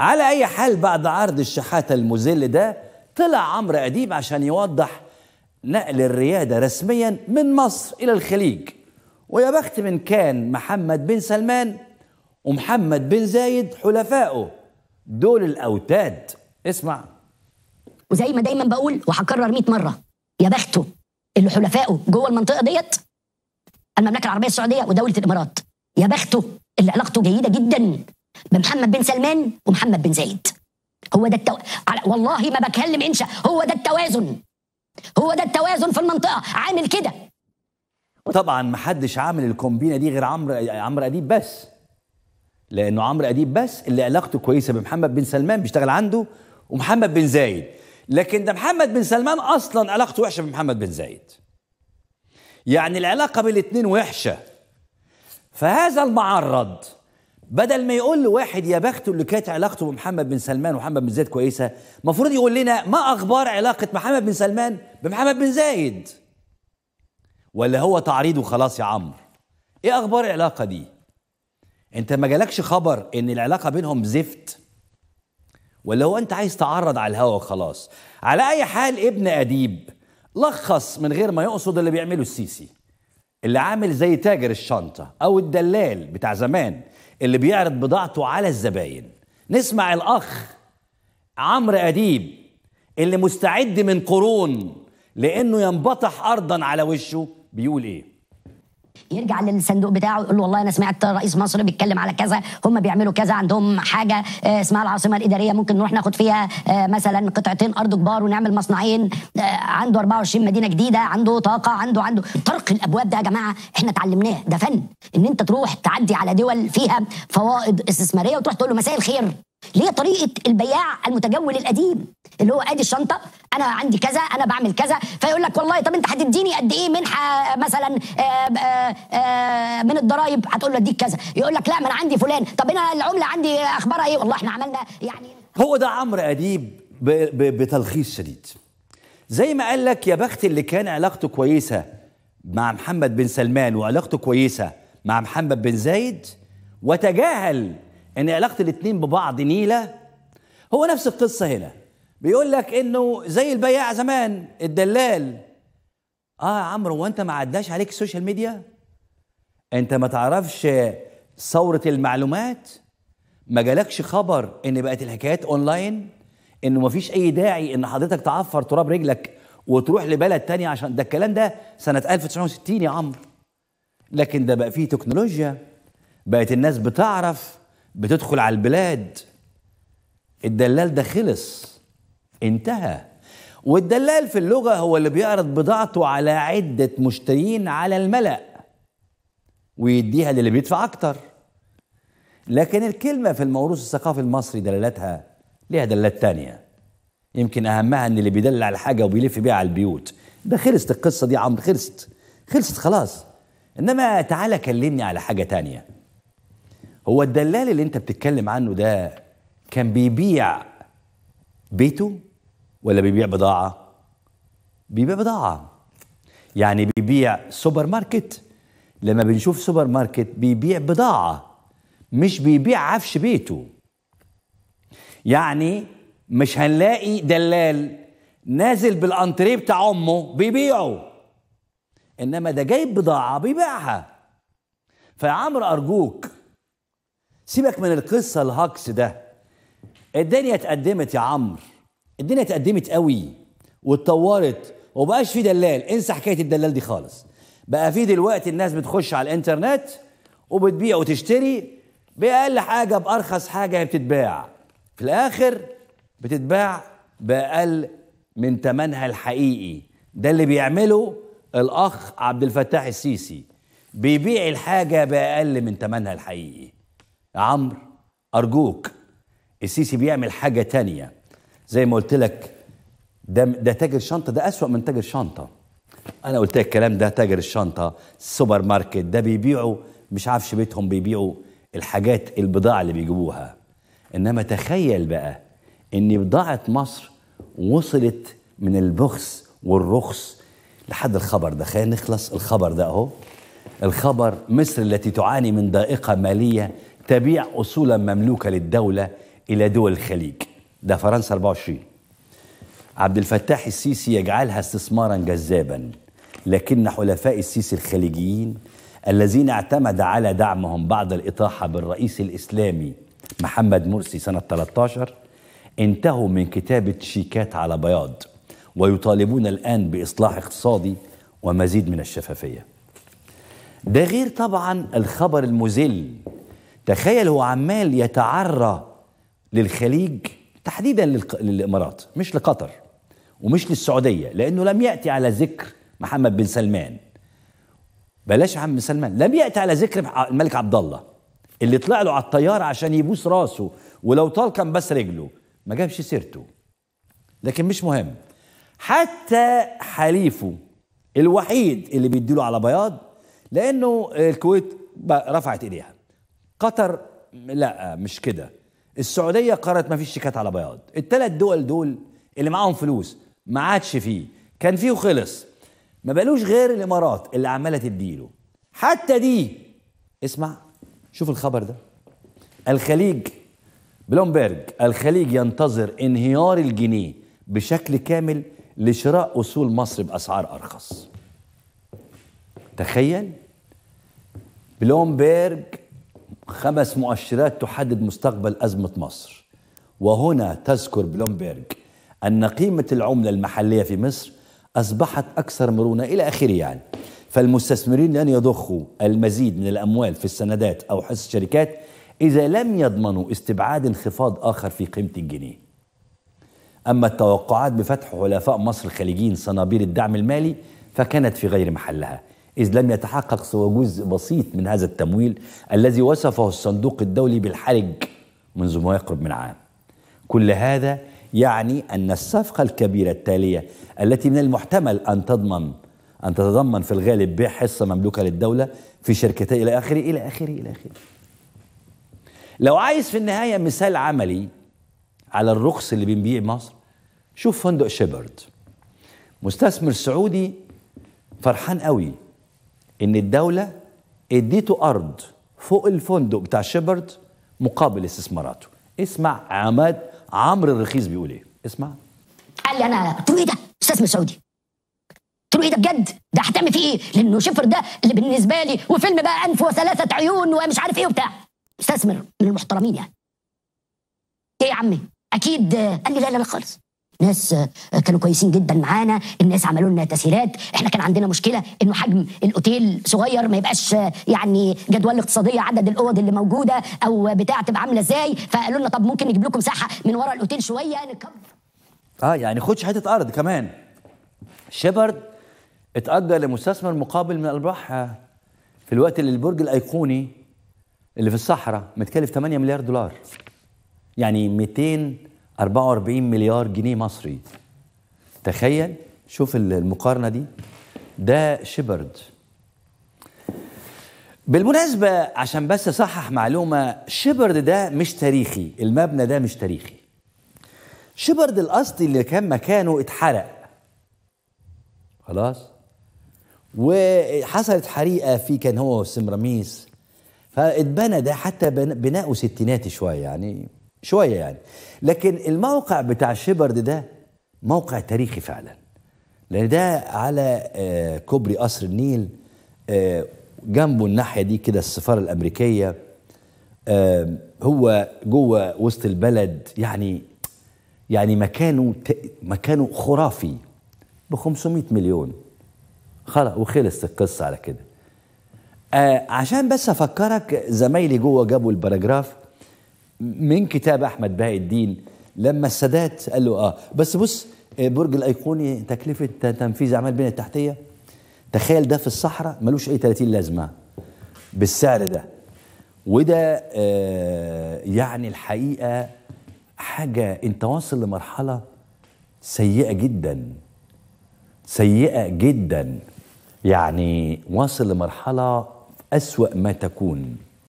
على أي حال بعد عرض الشحاتة المذل ده طلع عمرو أديب عشان يوضح نقل الريادة رسميا من مصر إلى الخليج ويا بخت من كان محمد بن سلمان ومحمد بن زايد حلفائه دول الأوتاد اسمع وزي ما دايما بقول وهكرر 100 مرة يا بخته اللي حلفائه جوه المنطقة ديت المملكة العربية السعودية ودولة الإمارات يا بخته اللي علاقته جيدة جدا بمحمد بن سلمان ومحمد بن زايد هو ده التو... والله ما بكلم انشا هو ده التوازن هو ده التوازن في المنطقه عامل كده طبعا ما حدش عامل الكومبينه دي غير عمرو عمرو اديب بس لانه عمرو اديب بس اللي علاقته كويسه بمحمد بن سلمان بيشتغل عنده ومحمد بن زايد لكن ده محمد بن سلمان اصلا علاقته وحشه بمحمد بن زايد يعني العلاقه بين الاثنين وحشه فهذا المعرض بدل ما يقول لواحد يا بخته اللي كانت علاقته بمحمد بن سلمان ومحمد بن زايد كويسه المفروض يقول لنا ما اخبار علاقه محمد بن سلمان بمحمد بن زايد ولا هو تعريض وخلاص يا عمرو ايه اخبار العلاقه دي انت ما جالكش خبر ان العلاقه بينهم زفت ولا هو انت عايز تعرض على الهوا وخلاص على اي حال ابن اديب لخص من غير ما يقصد اللي بيعمله السيسي اللي عامل زي تاجر الشنطة أو الدلال بتاع زمان اللي بيعرض بضاعته على الزباين نسمع الأخ عمرو أديب اللي مستعد من قرون لأنه ينبطح أرضا على وشه بيقول إيه يرجع للصندوق بتاعه يقول له والله انا سمعت رئيس مصر بيتكلم على كذا هم بيعملوا كذا عندهم حاجه آه، اسمها العاصمه الاداريه ممكن نروح ناخد فيها آه، مثلا قطعتين ارض كبار ونعمل مصنعين آه، عنده 24 مدينه جديده عنده طاقه عنده عنده طرق الابواب ده يا جماعه احنا اتعلمناه ده فن ان انت تروح تعدي على دول فيها فوائد استثماريه وتروح تقول له مساء الخير ليه طريقه البياع المتجول القديم اللي هو ادي الشنطه انا عندي كذا انا بعمل كذا فيقول لك والله طب انت هتديني قد ايه منحه مثلا آآ آه، آآ آه، آه، من الضرايب هتقول له اديك كذا يقول لك لا ما انا عندي فلان طب انا العمله عندي اخبارها ايه والله احنا عملنا يعني هو ده عمرو اديب بتلخيص شديد زي ما قال لك يا بخت اللي كان علاقته كويسه مع محمد بن سلمان وعلاقته كويسه مع محمد بن زايد وتجاهل ان علاقه الاثنين ببعض نيله هو نفس القصه هنا بيقول لك انه زي البياع زمان الدلال اه يا عمرو هو انت ما عداش عليك السوشيال ميديا انت ما تعرفش ثوره المعلومات ما جالكش خبر ان بقت الحكايات اونلاين انه ما فيش اي داعي ان حضرتك تعفر تراب رجلك وتروح لبلد تانية عشان ده الكلام ده سنه 1960 يا عمرو لكن ده بقى فيه تكنولوجيا بقت الناس بتعرف بتدخل على البلاد الدلال ده خلص انتهى والدلال في اللغة هو اللي بيعرض بضاعته على عدة مشترين على الملأ ويديها للي بيدفع أكتر لكن الكلمة في الموروث الثقافي المصري دلالتها ليها دلالات تانية يمكن أهمها إن اللي بيدلل على حاجة وبيلف بيها على البيوت ده خلصت القصة دي عمرو خلصت خلصت خلاص إنما تعالى كلمني على حاجة تانية هو الدلال اللي انت بتتكلم عنه ده كان بيبيع بيته ولا بيبيع بضاعة؟ بيبيع بضاعة يعني بيبيع سوبر ماركت لما بنشوف سوبر ماركت بيبيع بضاعة مش بيبيع عفش بيته يعني مش هنلاقي دلال نازل بالانتريه بتاع امه بيبيعه انما ده جايب بضاعه بيبيعها فيا عمرو ارجوك سيبك من القصه الهكس ده الدنيا اتقدمت يا عمرو الدنيا اتقدمت قوي واتطورت ومبقاش في دلال انسى حكايه الدلال دي خالص بقى في دلوقتي الناس بتخش على الانترنت وبتبيع وتشتري باقل حاجه بارخص حاجه هي بتتباع في الاخر بتتباع باقل من ثمنها الحقيقي ده اللي بيعمله الاخ عبد الفتاح السيسي بيبيع الحاجه باقل من ثمنها الحقيقي يا عمرو أرجوك السيسي بيعمل حاجة تانية زي ما قلت لك ده ده تاجر شنطة ده أسوأ من تاجر شنطة أنا قلت لك الكلام ده تاجر الشنطة السوبر ماركت ده بيبيعوا مش عارف بيتهم بيبيعوا الحاجات البضاعة اللي بيجيبوها إنما تخيل بقى إن بضاعة مصر وصلت من البخس والرخص لحد الخبر ده خلينا نخلص الخبر ده أهو الخبر مصر التي تعاني من ضائقة مالية تبيع أصولا مملوكة للدولة إلى دول الخليج ده فرنسا 24 عبد الفتاح السيسي يجعلها استثمارا جذابا لكن حلفاء السيسي الخليجيين الذين اعتمد على دعمهم بعد الإطاحة بالرئيس الإسلامي محمد مرسي سنة 13 انتهوا من كتابة شيكات على بياض ويطالبون الآن بإصلاح اقتصادي ومزيد من الشفافية ده غير طبعا الخبر المذل تخيل هو عمال يتعرى للخليج تحديدا للامارات مش لقطر ومش للسعوديه لانه لم ياتي على ذكر محمد بن سلمان بلاش عم سلمان لم ياتي على ذكر الملك عبد الله اللي طلع له على الطياره عشان يبوس راسه ولو طال كان بس رجله ما جابش سيرته لكن مش مهم حتى حليفه الوحيد اللي بيديله على بياض لانه الكويت رفعت ايديها قطر لا مش كده السعوديه قررت ما فيش شيكات على بياض الثلاث دول دول اللي معاهم فلوس ما عادش فيه كان فيه وخلص ما بقالوش غير الامارات اللي عماله تديله حتى دي اسمع شوف الخبر ده الخليج بلومبرج الخليج ينتظر انهيار الجنيه بشكل كامل لشراء اصول مصر باسعار ارخص تخيل بلومبرج خمس مؤشرات تحدد مستقبل أزمة مصر وهنا تذكر بلومبيرج أن قيمة العملة المحلية في مصر أصبحت أكثر مرونة إلى آخره يعني فالمستثمرين لن يضخوا المزيد من الأموال في السندات أو حصص الشركات إذا لم يضمنوا استبعاد انخفاض آخر في قيمة الجنيه أما التوقعات بفتح حلفاء مصر الخليجيين صنابير الدعم المالي فكانت في غير محلها إذ لم يتحقق سوى جزء بسيط من هذا التمويل الذي وصفه الصندوق الدولي بالحرج منذ ما يقرب من عام كل هذا يعني أن الصفقة الكبيرة التالية التي من المحتمل أن تضمن أن تتضمن في الغالب بيع حصة مملوكة للدولة في شركتي إلى آخره إلى آخره إلى آخره لو عايز في النهاية مثال عملي على الرخص اللي بنبيع مصر شوف فندق شيبرد مستثمر سعودي فرحان قوي ان الدوله اديته ارض فوق الفندق بتاع شيبرد مقابل استثماراته اسمع عماد عمرو الرخيص بيقول ايه اسمع قال لي انا قلت له ايه ده استثمر سعودي قلت له ايه ده بجد ده هتعمل فيه ايه لانه شفر ده اللي بالنسبه لي وفيلم بقى انف وثلاثه عيون ومش عارف ايه وبتاع استثمر من المحترمين يعني ايه يا عمي اكيد قال لي لا لا لا خالص ناس آه، كانوا كويسين جدا معانا الناس عملوا لنا تسهيلات احنا كان عندنا مشكله انه حجم الاوتيل صغير ما يبقاش آه، يعني جدول اقتصاديه عدد الاوض اللي موجوده او بتاع تبقى عامله ازاي فقالوا لنا طب ممكن نجيب لكم ساحه من ورا الاوتيل شويه نكبر اه يعني خدش حته ارض كمان شيبرد اتأجر لمستثمر مقابل من الارباح في الوقت اللي البرج الايقوني اللي في الصحراء متكلف 8 مليار دولار يعني 200 44 مليار جنيه مصري تخيل شوف المقارنة دي ده شبرد بالمناسبة عشان بس أصحح معلومة شبرد ده مش تاريخي المبنى ده مش تاريخي شبرد الأصلي اللي كان مكانه اتحرق خلاص وحصلت حريقة فيه كان هو سمرميس فاتبنى ده حتى بناؤه ستيناتي شوية يعني شويه يعني لكن الموقع بتاع شيبرد ده موقع تاريخي فعلا لان ده على آه، كوبري قصر النيل آه، جنبه الناحيه دي كده السفاره الامريكيه آه، هو جوه وسط البلد يعني يعني مكانه مكانه خرافي ب 500 مليون خلاص وخلصت القصه على كده عشان بس افكرك زمايلي جوه جابوا الباراجراف من كتاب احمد بهاء الدين لما السادات قال له اه بس بص آه، برج الايقوني تكلفه تنفيذ اعمال البنيه التحتيه تخيل ده في الصحراء ملوش اي 30 لازمه بالسعر ده وده آه يعني الحقيقه حاجه انت واصل لمرحله سيئه جدا سيئه جدا يعني واصل لمرحله اسوا ما تكون